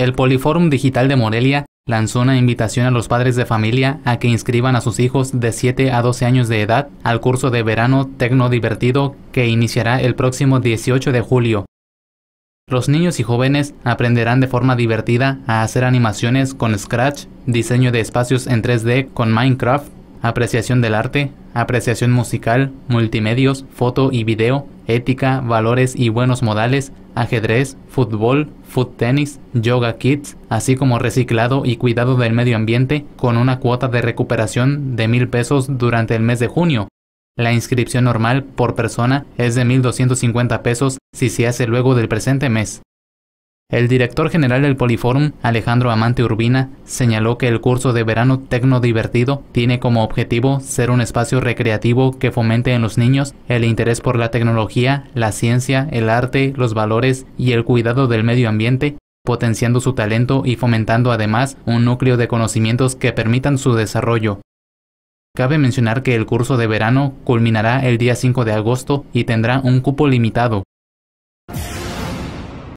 El Poliforum Digital de Morelia lanzó una invitación a los padres de familia a que inscriban a sus hijos de 7 a 12 años de edad al curso de verano Tecno Divertido que iniciará el próximo 18 de julio. Los niños y jóvenes aprenderán de forma divertida a hacer animaciones con Scratch, diseño de espacios en 3D con Minecraft, apreciación del arte, apreciación musical, multimedios, foto y video, ética, valores y buenos modales, ajedrez, fútbol, foot tenis, yoga kits, así como reciclado y cuidado del medio ambiente con una cuota de recuperación de mil pesos durante el mes de junio. La inscripción normal por persona es de 1.250 pesos si se hace luego del presente mes. El director general del Poliforum, Alejandro Amante Urbina, señaló que el curso de verano Tecno Divertido tiene como objetivo ser un espacio recreativo que fomente en los niños el interés por la tecnología, la ciencia, el arte, los valores y el cuidado del medio ambiente, potenciando su talento y fomentando además un núcleo de conocimientos que permitan su desarrollo. Cabe mencionar que el curso de verano culminará el día 5 de agosto y tendrá un cupo limitado,